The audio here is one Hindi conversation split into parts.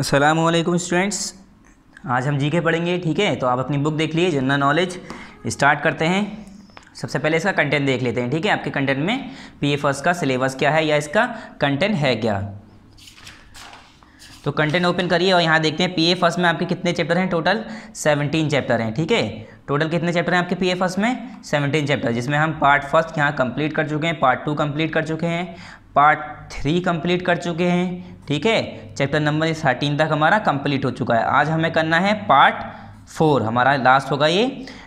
असलम स्टूडेंट्स आज हम जीके पढ़ेंगे ठीक है तो आप अपनी बुक देख लिए जनरल नॉलेज स्टार्ट करते हैं सबसे पहले इसका कंटेंट देख लेते हैं ठीक है आपके कंटेंट में पी ए फर्स्ट का सिलेबस क्या है या इसका कंटेंट है क्या तो कंटेंट ओपन करिए और यहाँ देखते हैं पी ए फर्स्ट में आपके कितने चैप्टर हैं टोटल सेवनटीन चैप्टर हैं ठीक है टोटल कितने चैप्टर हैं आपके पी ए फर्स्ट में सेवनटीन चैप्टर जिसमें हम पार्ट फर्स्ट यहाँ कंप्लीट कर चुके हैं पार्ट टू कंप्लीट कर चुके हैं पार्ट थ्री कंप्लीट कर चुके हैं ठीक है चैप्टर नंबर थर्टीन तक हमारा कंप्लीट हो चुका है आज हमें करना है पार्ट फोर हमारा लास्ट होगा ये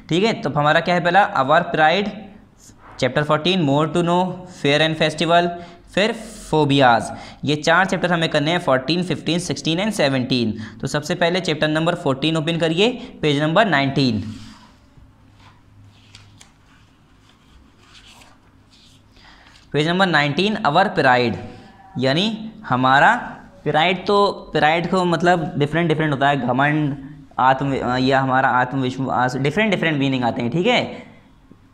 ठीक है तो हमारा क्या है पहला our pride chapter fourteen more to know fair and festival फिर फोबियाज ये चार चैप्टर हमें करने हैं fourteen fifteen sixteen and seventeen तो सबसे पहले चैप्टर नंबर फोर्टीन ओपन करिए page number nineteen page number nineteen our pride यानी हमारा प्राइड तो प्राइड को मतलब डिफरेंट डिफरेंट होता है घमंड आत्म या हमारा आत्मविश्वास डिफरेंट डिफरेंट मीनिंग आते हैं ठीक है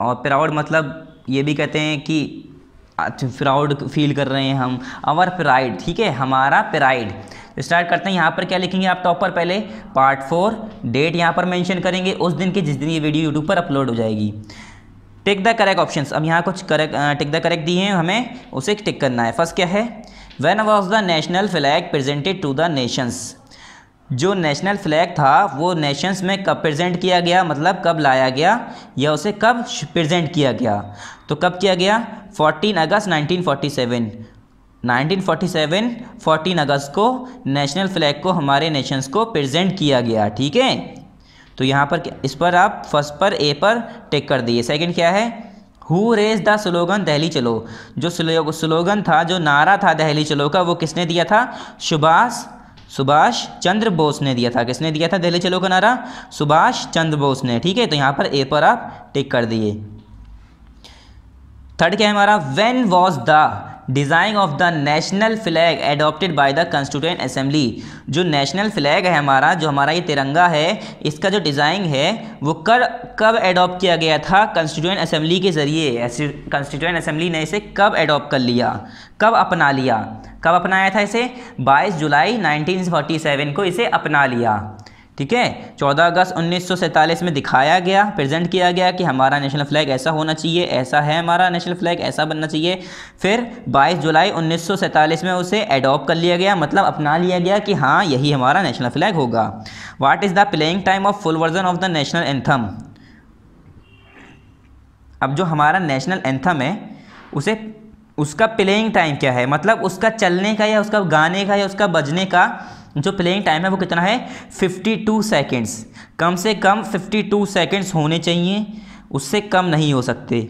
और प्राउड मतलब ये भी कहते हैं कि प्राउड फील कर रहे हैं हम अवर प्राइड ठीक है हमारा प्राइड स्टार्ट तो करते हैं यहाँ पर क्या लिखेंगे आप टॉप पर पहले पार्ट फोर डेट यहाँ पर मेंशन करेंगे उस दिन के जिस दिन ये वीडियो यूट्यूब पर अपलोड हो जाएगी टिक द करेक्ट ऑप्शन अब यहाँ कुछ करेक्ट टिक द करेक्ट दिए हैं हमें उसे टिक करना है फर्स्ट क्या है when was the national flag presented to the nations जो नेशनल फ्लैग था वो नेशंस में कब प्रजेंट किया गया मतलब कब लाया गया या उसे कब प्रजेंट किया गया तो कब किया गया 14 अगस्त 1947 1947 14 अगस्त को नेशनल फ्लैग को हमारे नेशंस को प्रेजेंट किया गया ठीक है तो यहाँ पर इस पर आप फर्स्ट पर ए पर टेक कर दिए सेकंड क्या है हु रेज द स्लोगन दहली चलो जो स्लोगन था जो नारा था दहली चलो का वो किसने दिया था सुभाष सुभाष चंद्र बोस ने दिया था किसने दिया था दहली चलो का नारा सुभाष चंद्र बोस ने ठीक है तो यहाँ पर ए पर आप टिक कर दिए थर्ड क्या है हमारा when was the design of the national flag adopted by the constituent assembly जो नेशनल फ्लैग है हमारा जो हमारा ये तिरंगा है इसका जो डिज़ाइन है वो कर कब एडॉप्ट किया गया था कंस्टिट्यूंट असेंबली के ज़रिए कंस्टिट्यूंट असेंबली ने इसे कब एडॉप्ट कर लिया कब अपना लिया कब अपनाया था इसे 22 जुलाई 1947 को इसे अपना लिया ठीक है 14 अगस्त 1947 में दिखाया गया प्रेजेंट किया गया कि हमारा नेशनल फ्लैग ऐसा होना चाहिए ऐसा है हमारा नेशनल फ्लैग ऐसा बनना चाहिए फिर 22 जुलाई 1947 में उसे एडॉप्ट कर लिया गया मतलब अपना लिया गया कि हाँ यही हमारा नेशनल फ्लैग होगा what is the playing time of full version of the national anthem अब जो हमारा नेशनल एंथम है उसे उसका प्लेइंग टाइम क्या है मतलब उसका चलने का या उसका गाने का या उसका बजने का जो प्लेइंग टाइम है वो कितना है 52 सेकंड्स कम से कम 52 सेकंड्स होने चाहिए उससे कम नहीं हो सकते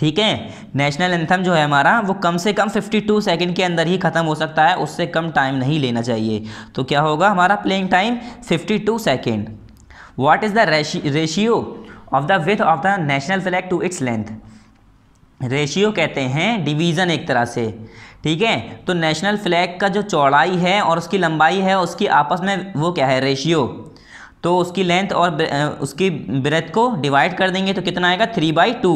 ठीक है नेशनल एंथम जो है हमारा वो कम से कम 52 सेकंड के अंदर ही ख़त्म हो सकता है उससे कम टाइम नहीं लेना चाहिए तो क्या होगा हमारा playing time 52 second what is the ratio of the width of the national flag to its length ratio कहते हैं डिवीज़न एक तरह से ठीक है तो नेशनल फ्लैग का जो चौड़ाई है और उसकी लंबाई है उसकी आपस में वो क्या है रेशियो तो उसकी लेंथ और उसकी ब्रेथ को डिवाइड कर देंगे तो कितना आएगा थ्री बाई टू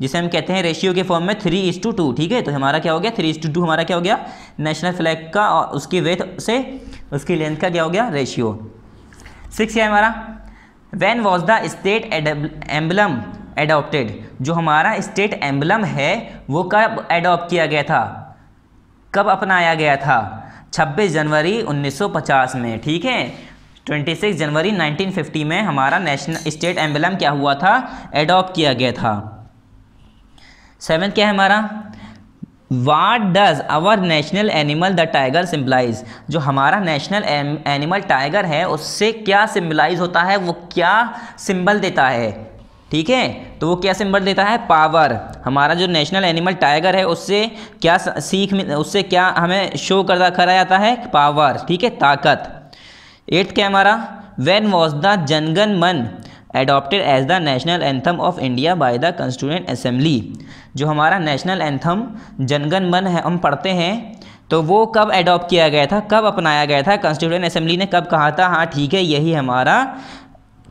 जिसे हम कहते हैं रेशियो के फॉर्म में थ्री इज टू टू ठीक है तो हमारा क्या हो गया थ्री इज टू टू हमारा क्या हो गया नेशनल फ्लैग का और उसकी वेथ से उसकी लेंथ का क्या हो गया रेशियो सिक्स है हमारा one was the state emblem adopted जो हमारा स्टेट एम्बलम है वो कब एडॉप्ट किया गया था कब अपनाया गया था 26 जनवरी 1950 में ठीक है 26 जनवरी 1950 में हमारा नेशनल स्टेट एम्बलम क्या हुआ था एडॉप्ट किया गया था सेवन्थ क्या है हमारा what does our national animal the tiger symbolise जो हमारा नेशनल एनिमल टाइगर है उससे क्या सिम्बलाइज होता है वो क्या सिंबल देता है ठीक है तो वो क्या सिंबल देता है पावर हमारा जो नेशनल एनिमल टाइगर है उससे क्या सीख उससे क्या हमें शो करा जाता है पावर ठीक है ताकत एट क्या हमारा when was the Jana Gana Mana adopted as the national anthem of India by the constituent assembly जो हमारा नेशनल एंथम जनगन मन है हम पढ़ते हैं तो वो कब एडॉप्ट किया गया था कब अपनाया गया था कंस्टिट्यूंट असेंबली ने कब कहा था हाँ ठीक है यही हमारा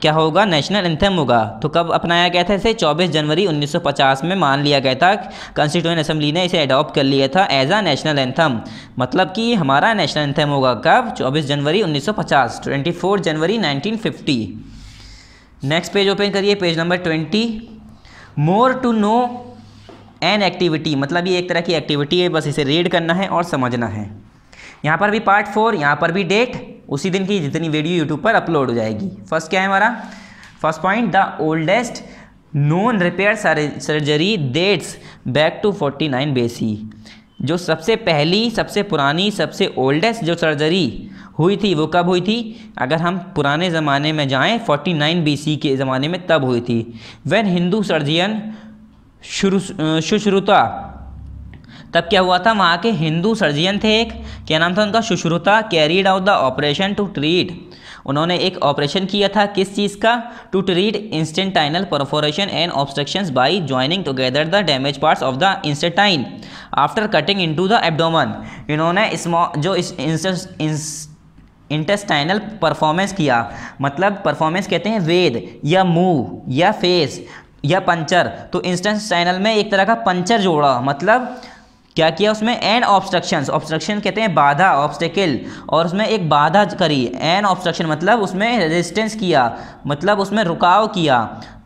क्या होगा नेशनल एंथम होगा तो कब अपनाया गया था इसे 24 जनवरी 1950 में मान लिया गया था कॉन्स्टिट्यूंट असेंबली ने इसे अडॉप्ट कर लिया था एज अ नेशनल एंथम मतलब कि हमारा नेशनल एंथम होगा कब 24 जनवरी 1950 24 जनवरी 1950 नेक्स्ट पेज ओपन करिए page number twenty more to know an activity मतलब ये एक तरह की एक्टिविटी है बस इसे रीड करना है और समझना है यहाँ पर भी पार्ट फोर यहाँ पर भी डेट उसी दिन की जितनी वीडियो यूट्यूब पर अपलोड हो जाएगी फर्स्ट क्या है हमारा first point the oldest non repair surgery dates back to forty nine BC जो सबसे पहली सबसे पुरानी सबसे ओल्डेस्ट जो सर्जरी हुई थी वो कब हुई थी अगर हम पुराने ज़माने में जाएं 49 बीसी के ज़माने में तब हुई थी वेन हिंदू सर्जियन शुश्रुता तब क्या हुआ था वहाँ के हिंदू सर्जियन थे एक क्या नाम था उनका Sushruta carried out the operation to treat उन्होंने एक ऑपरेशन किया था किस चीज़ का to treat intestinal perforation and obstructions by joining together the damaged parts of the intestine after cutting into the abdomen इन्होंने जो इस, इंस, इंटेस्टाइनल परफॉर्मेंस किया मतलब परफॉर्मेंस कहते हैं वेद या मुंह या फेस या पंचर तो इंस्टेंटाइनल में एक तरह का पंचर जोड़ा मतलब क्या किया उसमें एंड ऑब्स्ट्रक्शन ऑब्स्ट्रक्शन कहते हैं बाधा ऑब्स्टेकल और उसमें एक बाधा करी एंड ऑब्स्ट्रक्शन मतलब उसमें रेजिस्टेंस किया मतलब उसमें रुकाव किया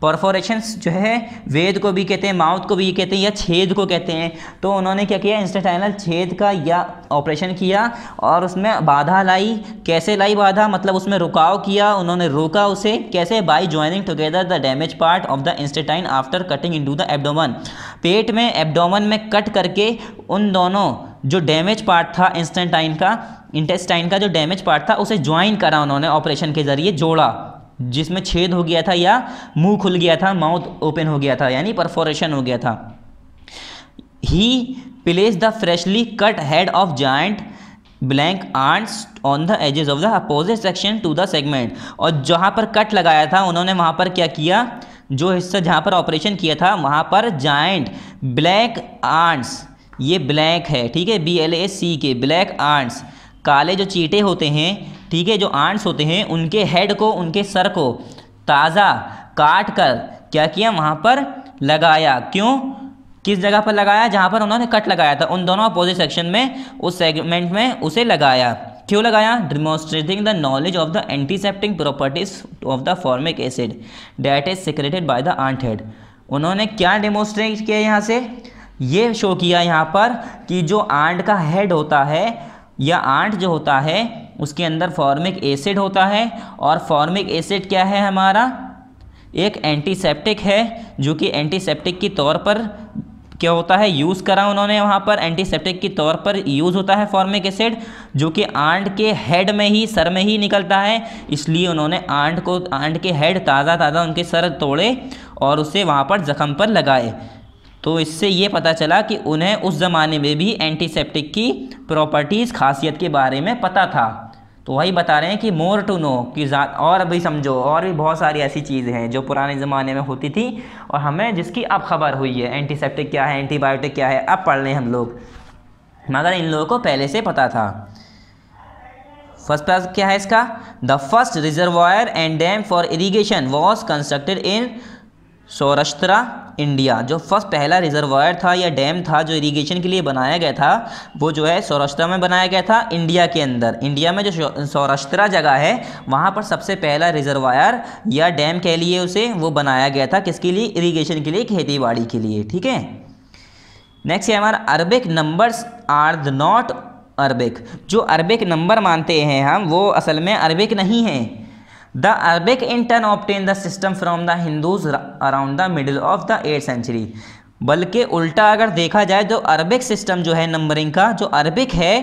परफोरेशंस जो है वेद को भी कहते हैं माउथ को भी कहते हैं या छेद को कहते हैं तो उन्होंने क्या किया इंस्टेटाइनल छेद का या ऑपरेशन किया और उसमें बाधा लाई कैसे लाई बाधा मतलब उसमें रुकाव किया उन्होंने रोका उसे कैसे by joining together the damaged part of the intestine after cutting in the abdomen पेट में एबडोमन में कट करके उन दोनों जो डैमेज पार्ट था इंस्टेंटाइन का इंटेस्टाइन का जो डैमेज पार्ट था उसे ज्वाइन करा उन्होंने ऑपरेशन के ज़रिए जोड़ा जिसमें छेद हो गया था या मुंह खुल गया था माउथ ओपन हो गया था यानी परफोरेशन हो गया था he place the freshly cut head of giant black ants on the edges of the opposite section to the segment और जहाँ पर कट लगाया था उन्होंने वहाँ पर क्या किया जो हिस्सा जहाँ पर ऑपरेशन किया था वहाँ पर जाइंट ब्लैक आर्ट्स ये ब्लैक है ठीक है बी एल ए सी के ब्लैक आर्ट्स काले जो चीटे होते हैं ठीक है जो आंट्स होते हैं उनके हेड को उनके सर को ताज़ा काट कर क्या किया वहाँ पर लगाया क्यों किस जगह पर लगाया जहाँ पर उन्होंने कट लगाया था उन दोनों अपोजिट सेक्शन में उस सेगमेंट में उसे लगाया क्यों लगाया demonstrating the knowledge of the antiseptic properties of the formic acid that is secreted by the ant head उन्होंने क्या डिमोस्ट्रेट किया यहाँ से ये शो किया यहाँ पर कि जो आंट का हेड होता है या आठ जो होता है उसके अंदर फॉर्मिक एसिड होता है और फॉर्मिक एसिड क्या है हमारा एक एंटीसेप्टिक है जो कि एंटीसेप्टिक के तौर पर क्या होता है यूज़ करा उन्होंने वहाँ पर एंटीसेप्टिक के तौर पर यूज़ होता है फॉर्मिक एसिड जो कि आंट के हेड में ही सर में ही निकलता है इसलिए उन्होंने आंट को आंट के हेड ताज़ा ताज़ा उनके सर तोड़े और उसे वहाँ पर ज़ख़म पर लगाए तो इससे ये पता चला कि उन्हें उस ज़माने में भी एंटीसेप्टिक की प्रॉपर्टीज़ खासियत के बारे में पता था तो वही बता रहे हैं कि मोर टू नो कि और भी समझो और भी बहुत सारी ऐसी चीज़ें हैं जो पुराने ज़माने में होती थी और हमें जिसकी अब खबर हुई है एंटीसेप्टिक क्या है एंटीबायोटिक क्या है अब पढ़ लें हम लोग मगर इन लोगों को पहले से पता था फर्स्ट प्लस क्या है इसका the first reservoir and dam for irrigation was constructed in Saurashtra India जो फर्स्ट पहला रिजर्वायर था या डैम था जो इरिगेशन के लिए बनाया गया था वो जो है सौराष्ट्र में बनाया गया था इंडिया के अंदर इंडिया में जो सौराष्ट्रा जगह है वहाँ पर सबसे पहला रिजर्वायर या डैम के लिए उसे वो बनाया गया था किसके लिए इरीगेशन के लिए खेती बाड़ी के लिए ठीक है नेक्स्ट है हमारा Arabic numbers are the not Arabic जो अरबिक नंबर मानते हैं हम वो असल में अरबिक नहीं हैं the Arabic in turn obtained the system from the Hindus around the middle of the eight century बल्कि उल्टा अगर देखा जाए तो अरबिक सिस्टम जो है नंबरिंग का जो अरबिक है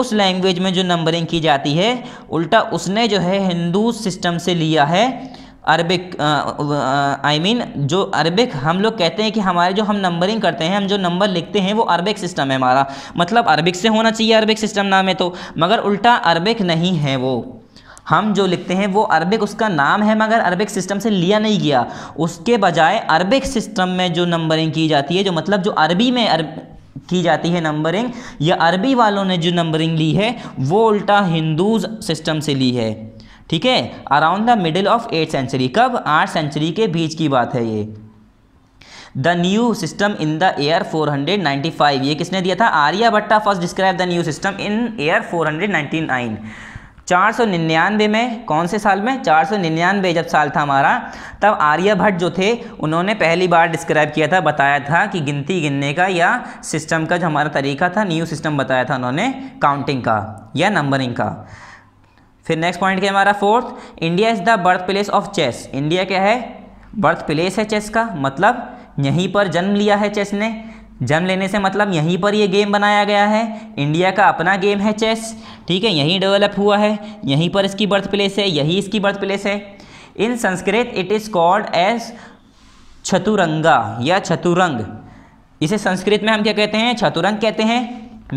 उस लैंग्वेज में जो नंबरिंग की जाती है उल्टा उसने जो है हिंदू सिस्टम से लिया है अरबिक आई मीन जो अरबिक हम लोग कहते हैं कि हमारे जो हम नंबरिंग करते हैं हम जो नंबर लिखते हैं वो अरबिक सिस्टम है हमारा मतलब अरबिक से होना चाहिए अरबिक सिस्टम नाम है तो मगर उल्टा अरबिक नहीं है वो हम जो लिखते हैं वो अरबिक उसका नाम है मगर अरबिक सिस्टम से लिया नहीं गया उसके बजाय अरबिक सिस्टम में जो नंबरिंग की जाती है जो मतलब जो अरबी में अरब की जाती है नंबरिंग या अरबी वालों ने जो नंबरिंग ली है वो उल्टा हिंदूज सिस्टम से ली है ठीक है around the middle of eight century कब आठ सेंचुरी के बीच की बात है ये the new system in the year 495 ये किसने दिया था Aryabhata first describe the new system in year 499 चार सौ निन्यानवे में कौन से साल में चार सौ निन्यानवे जब साल था हमारा तब आर्यभट्ट जो थे उन्होंने पहली बार डिस्क्राइब किया था बताया था कि गिनती गिनने का या सिस्टम का जो हमारा तरीका था न्यू सिस्टम बताया था उन्होंने काउंटिंग का या नंबरिंग का फिर नेक्स्ट पॉइंट क्या हमारा fourth India is the birth place of chess India क्या है बर्थ प्लेस है चेस का मतलब यहीं पर जन्म लिया है चेस ने जन्म लेने से मतलब यहीं पर ये गेम बनाया गया है इंडिया का अपना गेम है चेस ठीक है यहीं डेवलप हुआ है यहीं पर इसकी बर्थ प्लेस है यही इसकी बर्थ प्लेस है in Sanskrit it is called as chaturanga या छतुरंग इसे संस्कृत में हम क्या कहते हैं छतुरंग कहते हैं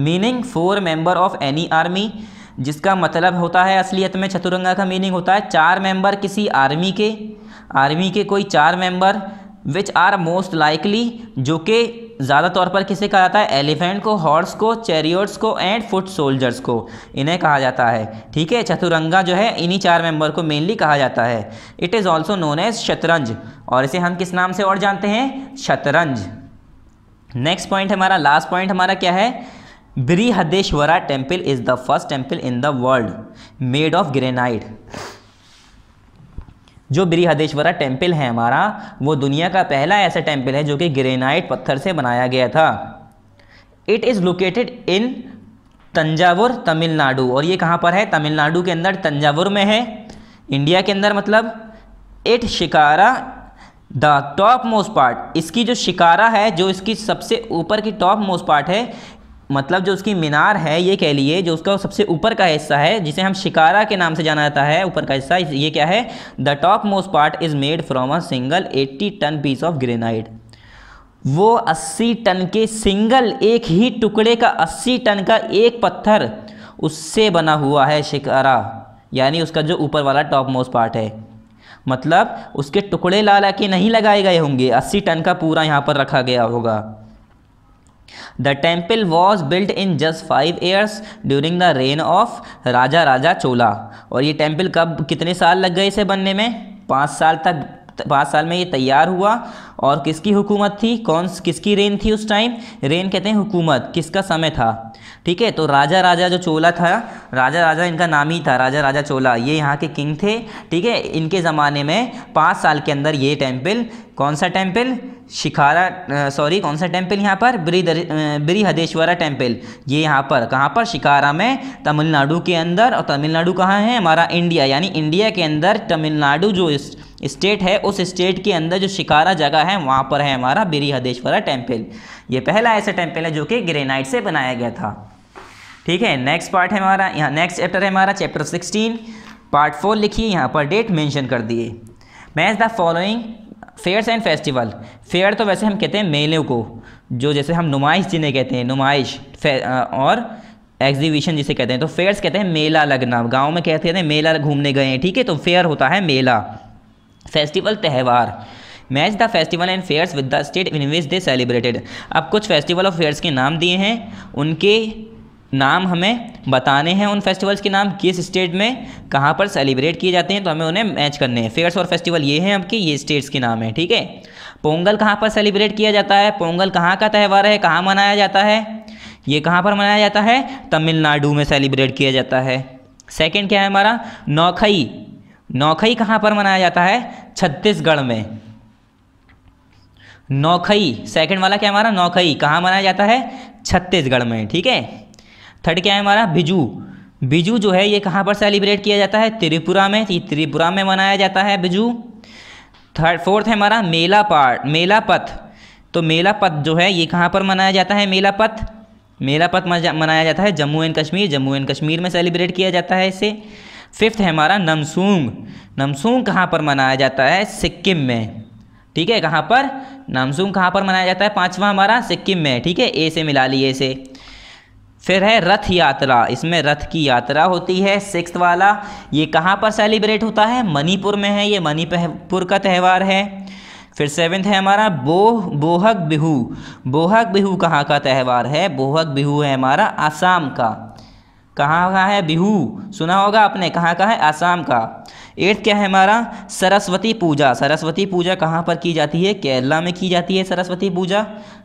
meaning four member of any army जिसका मतलब होता है असलियत में चतुरंगा का मीनिंग होता है चार मेंबर किसी आर्मी के आर्मी के कोई चार member which are most likely जो कि ज़्यादा तौर पर किसे कहा जाता है एलिफेंट को हॉर्स को चैरियोट्स को एंड फुट सोल्जर्स को इन्हें कहा जाता है ठीक है चतुरंगा जो है इन्हीं चार मेंबर को मेनली कहा जाता है it is also known as shatranj और इसे हम किस नाम से और जानते हैं शतरंज नेक्स्ट पॉइंट हमारा लास्ट पॉइंट हमारा क्या है Brihadeeswara temple is the first temple in the world made of granite जो बृहदेश्वरा टेम्पल है हमारा वो दुनिया का पहला ऐसा टेम्पल है जो कि ग्रेनाइट पत्थर से बनाया गया था it is located in Thanjavur Tamil Nadu और ये कहाँ पर है तमिलनाडु के अंदर तंजावुर में है इंडिया के अंदर मतलब it shikhara the top most part इसकी जो शिकारा है जो इसकी सबसे ऊपर की टॉप मोस्ट पार्ट है मतलब जो उसकी मीनार है ये कह लिए जो उसका सबसे ऊपर का हिस्सा है जिसे हम शिकारा के नाम से जाना जाता है ऊपर का हिस्सा ये क्या है the top most part is made from a single 80 ton piece of granite वो 80 टन के सिंगल एक ही टुकड़े का 80 टन का एक पत्थर उससे बना हुआ है शिकारा यानी उसका जो ऊपर वाला टॉप मोस्ट पार्ट है मतलब उसके टुकड़े ला ला के नहीं लगाए गए होंगे 80 टन का पूरा यहाँ पर रखा गया होगा the temple was built in just five years during the reign of Raja Raja Chola और ये टेम्पल कब कितने साल लग गए इसे बनने में पाँच साल तक पाँच साल में ये तैयार हुआ और किसकी हुकूमत थी कौन किसकी रेन थी उस टाइम रेन कहते हैं हुकूमत किसका समय था ठीक है तो राजा राजा जो चोला था राजा राजा इनका नाम ही था राजा राजा चोला ये यहाँ के किंग थे ठीक है इनके ज़माने में पाँच साल के अंदर ये टेम्पल कौन सा टेम्पल शिकारा सॉरी कौन सा टेम्पल यहाँ पर ब्री हदेश्वरा टेम्पल ये यहाँ पर कहाँ पर शिकारा में तमिलनाडु के अंदर और तमिलनाडु कहाँ है हमारा इंडिया यानी इंडिया के अंदर तमिलनाडु जो स्टेट है उस स्टेट के अंदर जो शिकारा जगह है है वहाँ पर है हमारा बिरिहदेश्वरा टेम्पल ये पहला ऐसा टेम्पल है जो कि ग्रेनाइट से बनाया गया था ठीक है नेक्स्ट पार्ट है हमारा यहाँ नेक्स्ट चैप्टर है हमारा चैप्टर सिक्सटीन पार्ट फोर लिखिए यहाँ पर डेट मेंशन कर दिए match the following fairs and festival fair तो वैसे हम कहते हैं मेलों को जो जैसे हम नुमाइश जिन्हें कहते हैं नुमाइश और एग्जीबिशन जिसे कहते हैं तो फेयर्स कहते हैं मेला लगना गांव में कहते हैं मेला घूमने गए हैं ठीक है तो फेयर होता है मेला फेस्टिवल त्यौहार match the festival and fairs with the state in which they celebrated अब कुछ फेस्टिवल और फेयर्स के नाम दिए हैं उनके नाम हमें बताने हैं उन फेस्टिवल्स के नाम किस स्टेट में कहाँ पर सेलिब्रेट किए जाते हैं तो हमें उन्हें मैच करने हैं फेयर्स और फेस्टिवल ये हैं आपके ये स्टेट्स के नाम हैं ठीक है पोंगल कहाँ पर सेलिब्रेट किया जाता है पोंगल कहाँ का त्यौहार है कहाँ मनाया जाता है ये कहाँ पर मनाया जाता है तमिलनाडु में सेलिब्रेट किया जाता है सेकेंड क्या है हमारा नौखई नौखई कहाँ पर मनाया जाता है छत्तीसगढ़ में नौखई सेकंड वाला क्या हमारा नौखई कहाँ मनाया जाता है छत्तीसगढ़ में ठीक है थर्ड क्या है हमारा बिजू बिजू जो है ये कहाँ पर सेलिब्रेट किया जाता है त्रिपुरा में त्रिपुरा में मनाया जाता है बिजू थर्ड फोर्थ है हमारा मेला पाट मेला पथ तो मेला पथ जो है ये कहाँ पर मनाया जाता है मेला पथ मेला पथ मनाया जाता है जम्मू एंड कश्मीर जम्मू एंड कश्मीर में सेलिब्रेट किया जाता है इसे फिफ्थ है हमारा नमसूंग नमसूंग कहाँ पर मनाया जाता है सिक्किम में ठीक है कहाँ पर नामसूंग कहाँ पर मनाया जाता है पाँचवा हमारा सिक्किम में ठीक है ए से मिला लिए से फिर है रथ यात्रा इसमें रथ की यात्रा होती है सिक्स वाला ये कहाँ पर सेलिब्रेट होता है मणिपुर में है ये मणिपुर का त्यौहार है फिर सेवेंथ है हमारा बोह बोहक बिहू बोहक बिहू कहाँ का त्यौहार है बोहक बिहू है हमारा आसाम का कहाँ का है बिहू सुना होगा आपने कहाँ का है आसाम का एट क्या है हमारा सरस्वती पूजा सरस्वती पूजा कहाँ पर की जाती है केरला में की जाती है सरस्वती पूजा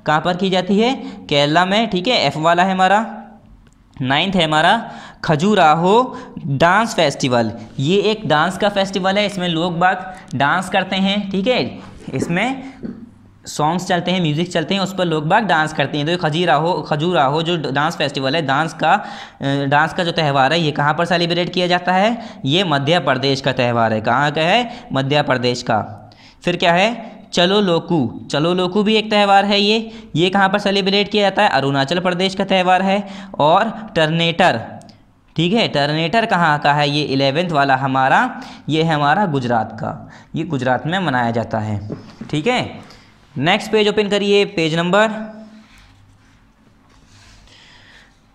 कहाँ पर की जाती है केरला में ठीक है एफ वाला है हमारा नाइन्थ है हमारा खजूराहो डांस फेस्टिवल ये एक डांस का फेस्टिवल है इसमें लोग बाग डांस करते हैं ठीक है इसमें सॉन्ग्स चलते हैं म्यूज़िक चलते हैं उस पर लोग बाग डांस करते हैं तो ये खजीराहो हो जो डांस फेस्टिवल है डांस का डांस का जो त्यौहार है ये कहाँ पर सेलिब्रेट किया जाता है ये मध्य प्रदेश का त्यौहार है कहाँ का है मध्य प्रदेश का फिर क्या है चलो लोकू चलो लोकू भी एक त्यौहार है ये ये कहाँ पर सेलिब्रेट किया जाता है अरुणाचल प्रदेश का त्यौहार है और टर्नेटर ठीक है टर्नेटर कहाँ का है ये इलेवेंथ वाला हमारा ये हमारा गुजरात का ये गुजरात में मनाया जाता है ठीक है नेक्स्ट पेज ओपन करिए page number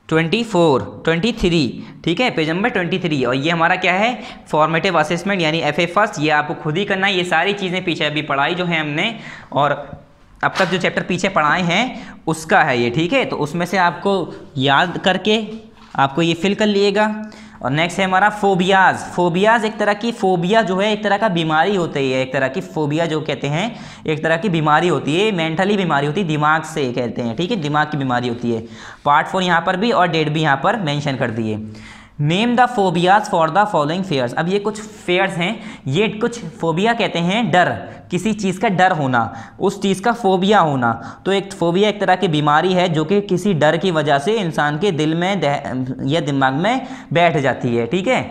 twenty four twenty three ठीक है पेज नंबर ट्वेंटी थ्री और ये हमारा क्या है फॉर्मेटिव असेसमेंट यानी एफ ए फर्स्ट ये आपको खुद ही करना है ये सारी चीज़ें पीछे अभी पढ़ाई जो है हमने और अब तक जो चैप्टर पीछे पढ़ाए हैं उसका है ये ठीक है तो उसमें से आपको याद करके आपको ये फिल कर लिएगा और नेक्स्ट है हमारा फोबियाज फोबियाज एक तरह की फोबिया जो है एक तरह का बीमारी होती है एक तरह की फोबिया जो कहते हैं एक तरह की बीमारी होती है मेंटली बीमारी होती है दिमाग से कहते हैं ठीक है दिमाग की बीमारी होती है पार्ट फोर यहाँ पर भी और डेट भी यहाँ पर मैंशन कर दिए name the phobias for the following fears अब ये कुछ फेयर्स हैं ये कुछ फोबिया कहते हैं डर किसी चीज़ का डर होना उस चीज़ का फोबिया होना तो एक फोबिया एक तरह की बीमारी है जो कि किसी डर की वजह से इंसान के दिल में या दिमाग में बैठ जाती है ठीक है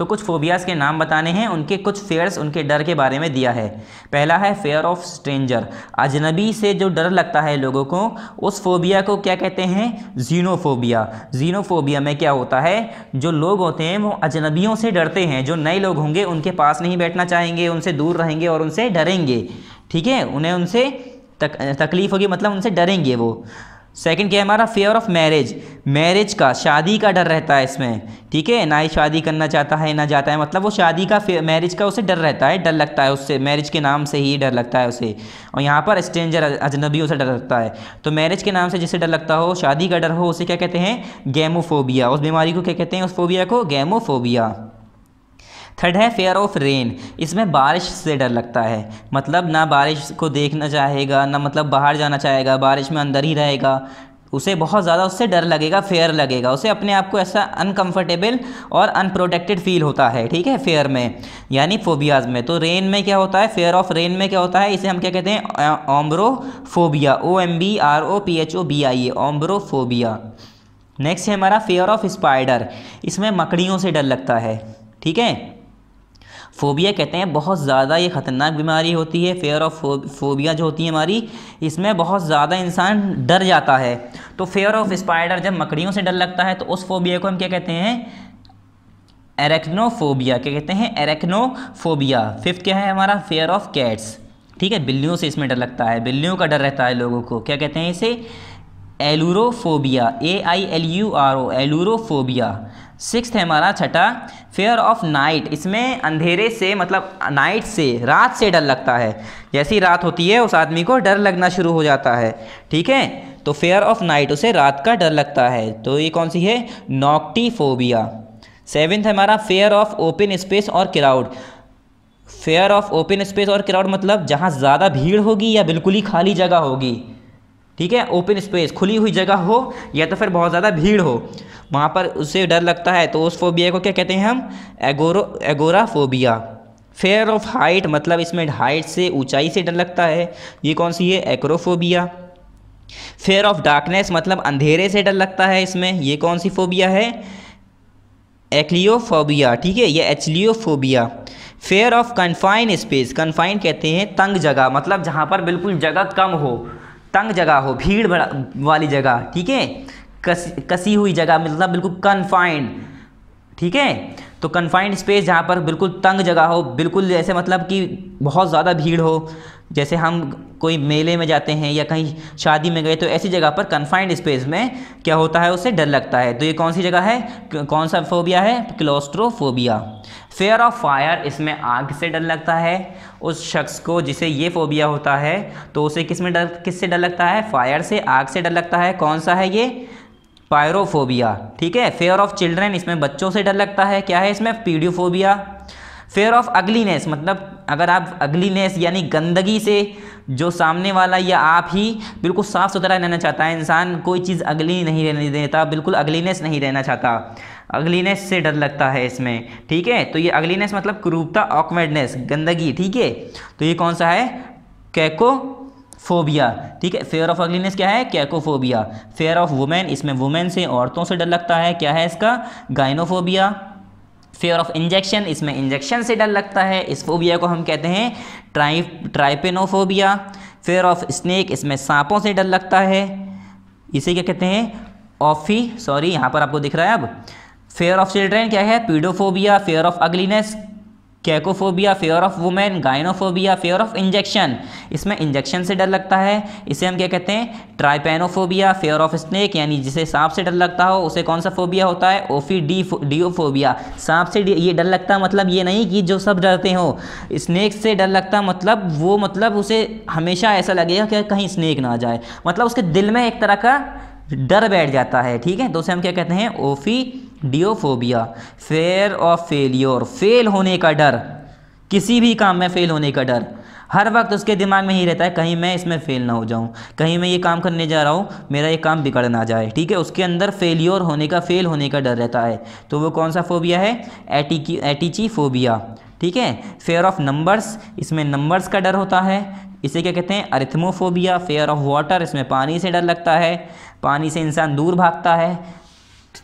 तो कुछ फोबियाज़ के नाम बताने हैं उनके कुछ फेयर्स उनके डर के बारे में दिया है पहला है फेयर ऑफ स्ट्रेंजर अजनबी से जो डर लगता है लोगों को उस फोबिया को क्या कहते हैं जीनोफोबिया जीनोफोबिया में क्या होता है जो लोग होते हैं वो अजनबियों से डरते हैं जो नए लोग होंगे उनके पास नहीं बैठना चाहेंगे उनसे दूर रहेंगे और उनसे डरेंगे ठीक है उन्हें उनसे तक, तकलीफ़ होगी मतलब उनसे डरेंगे वो सेकंड क्या है हमारा फेयर ऑफ मैरिज मैरिज का शादी का डर रहता है इसमें ठीक है ना ही शादी करना चाहता है ना जाता है मतलब वो शादी का मैरिज का उसे डर रहता है डर लगता है उससे मैरिज के नाम से ही डर लगता है उसे और यहाँ पर स्ट्रेंजर अजनबी उसे डर लगता है तो मैरिज के नाम से जिसे डर लगता हो शादी का डर हो उसे क्या कहते हैं गैमोफोबिया उस बीमारी को क्या कहते हैं उस फोबिया को गैमोफोबिया थर्ड है फेयर ऑफ रेन इसमें बारिश से डर लगता है मतलब ना बारिश को देखना चाहेगा ना मतलब बाहर जाना चाहेगा बारिश में अंदर ही रहेगा उसे बहुत ज़्यादा उससे डर लगेगा फेयर लगेगा उसे अपने आप को ऐसा अनकंफर्टेबल और अनप्रोटेक्टेड फील होता है ठीक है फेयर में यानी फोबियाज़ में तो रेन में क्या होता है फेयर ऑफ रेन में क्या होता है इसे हम क्या कहते हैं ombrophobia O M B R O P H O B I A ombrophobia next है हमारा फेयर ऑफ स्पाइडर इसमें मकड़ियों से डर लगता है ठीक है फ़ोबिया कहते हैं बहुत ज़्यादा ये ख़तरनाक बीमारी होती है फेयर ऑफ फोबिया जो होती है हमारी इसमें बहुत ज़्यादा इंसान डर जाता है तो फेयर ऑफ स्पाइडर जब मकड़ियों से डर लगता है तो उस फोबिया को हम क्या कहते हैं एरेक्नोफोबिया क्या कहते हैं एरेक्नोफोबिया फिफ्थ क्या है हमारा फेयर ऑफ कैट्स ठीक है बिल्लियों से इसमें डर लगता है बिल्लियों का डर रहता है लोगों को क्या कहते हैं इसे ailurophobia A I L U R O ailurophobia six है हमारा छठा फेयर ऑफ नाइट इसमें अंधेरे से मतलब नाइट से रात से डर लगता है जैसी रात होती है उस आदमी को डर लगना शुरू हो जाता है ठीक है तो फेयर ऑफ नाइट उसे रात का डर लगता है तो ये कौन सी है नॉक्टीफोबिया सेवेंथ है हमारा फेयर ऑफ ओपन स्पेस और crowd fear of open space और क्राउड मतलब जहाँ ज़्यादा भीड़ होगी या बिल्कुल ही खाली जगह होगी ठीक है ओपन स्पेस खुली हुई जगह हो या तो फिर बहुत ज़्यादा भीड़ हो वहाँ पर उससे डर लगता है तो उस फोबिया को क्या कहते हैं हम agora agoraphobia fear of height मतलब इसमें हाइट से ऊंचाई से डर लगता है ये कौन सी है एक्रोफोबिया फेयर ऑफ डार्कनेस मतलब अंधेरे से डर लगता है इसमें ये कौन सी फोबिया है एक्लियोफोबिया ठीक है ये achluophobia fear of confine space confine कहते हैं तंग जगह मतलब जहाँ पर बिल्कुल जगह कम हो तंग जगह हो भीड़ वाली जगह ठीक है कसी कसी हुई जगह मतलब बिल्कुल कन्फाइंड ठीक है तो कन्फाइंड स्पेस जहाँ पर बिल्कुल तंग जगह हो बिल्कुल जैसे मतलब कि बहुत ज़्यादा भीड़ हो जैसे हम कोई मेले में जाते हैं या कहीं शादी में गए तो ऐसी जगह पर कन्फाइंड स्पेस में क्या होता है उसे डर लगता है तो ये कौन सी जगह है कौन सा फोबिया है क्लोस्ट्रोफोबिया फेयर ऑफ फायर इसमें आग से डर लगता है उस शख्स को जिसे ये फोबिया होता है तो उसे किस में डर किससे डर लगता है फायर से आग से डर लगता है कौन सा है ये पायरोफोबिया ठीक है फेयर ऑफ चिल्ड्रेन इसमें बच्चों से डर लगता है क्या है इसमें पीडियोफोबिया फेयर ऑफ अगलीनेस मतलब अगर आप अगलीनेस यानी गंदगी से जो सामने वाला या आप ही बिल्कुल साफ़ सुथरा रहना चाहता है इंसान कोई चीज़ अगली नहीं रहने देता बिल्कुल अगलीनेस नहीं रहना चाहता अगलीनेस से डर लगता है इसमें ठीक है तो ये अगलीनेस मतलब क्रूपता ऑकवर्डनेस गंदगी ठीक है तो ये कौन सा है कैको फोबिया ठीक है फेयर ऑफ अगलीनेस क्या है कैकोफोबिया फेयर ऑफ वुमेन इसमें वुमेन से औरतों से डर लगता है क्या है इसका गाइनोफोबिया फेयर ऑफ इंजेक्शन इसमें इंजेक्शन से डर लगता है इस फोबिया को हम कहते हैं try trypanophobia fear of snake इसमें सांपों से डर लगता है इसे क्या कहते हैं ऑफी सॉरी यहाँ पर आपको दिख रहा है अब फेयर ऑफ चिल्ड्रेन क्या है pedophobia fear of ugliness cacophobia fear of women gynophobia fear of injection इसमें इंजेक्शन से डर लगता है इसे हम क्या कहते हैं ट्राइपेनोफोबिया फेयर ऑफ स्नेक यानी जिसे सांप से डर लगता हो उसे कौन सा फोबिया होता है ओफी डी डिओफोबिया सांप से ये डर लगता मतलब ये नहीं कि जो सब डरते हो स्नेक से डर लगता मतलब वो मतलब उसे हमेशा ऐसा लगेगा कि कहीं स्नेक ना आ जाए मतलब उसके दिल में एक तरह का डर बैठ जाता है ठीक है तो उसे हम क्या कहते हैं ophidiophobia fear of failure fail होने का डर किसी भी काम में फ़ेल होने का डर हर वक्त उसके दिमाग में ही रहता है कहीं मैं इसमें फ़ेल ना हो जाऊं कहीं मैं ये काम करने जा रहा हूं मेरा ये काम बिगड़ ना जाए ठीक है उसके अंदर फेलियोर होने का फ़ेल होने का डर रहता है तो वो कौन सा फ़ोबिया है एटी एटीची फ़ोबिया ठीक है फेयर ऑफ नंबर्स इसमें नंबर्स का डर होता है इसे क्या कहते हैं अरिथमोफोबिया फेयर ऑफ वाटर इसमें पानी से डर लगता है पानी से इंसान दूर भागता है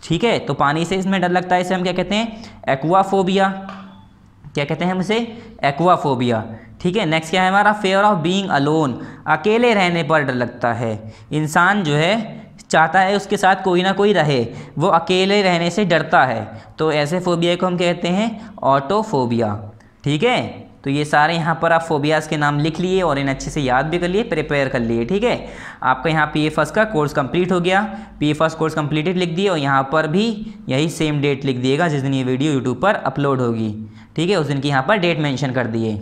ठीक है तो पानी से इसमें डर लगता है इसे हम क्या कहते हैं एक्वाफोबिया क्या कहते हैं हम इसे एक्वाफोबिया ठीक है नेक्स्ट क्या है हमारा फेयर ऑफ बीइंग अलोन अकेले रहने पर डर लगता है इंसान जो है चाहता है उसके साथ कोई ना कोई रहे वो अकेले रहने से डरता है तो ऐसे फोबिया को हम कहते हैं ऑटोफोबिया ठीक है तो ये सारे यहाँ पर आप फोबियाज़ के नाम लिख लिए और इन्हें अच्छे से याद भी कर लिए प्रिपेयर कर लिए ठीक है आपका यहाँ पी एफ का कोर्स कंप्लीट हो गया पी एफ कोर्स कंप्लीटेड लिख दिए और यहाँ पर भी यही सेम डेट लिख दिएगा जिस दिन ये वीडियो यूट्यूब पर अपलोड होगी ठीक है उस दिन की यहाँ पर डेट मैंशन कर दिए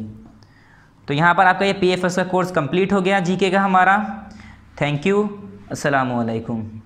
तो यहाँ पर आपका ये पी एफ का कोर्स कम्प्लीट हो गया जी का हमारा थैंक यू असलकुम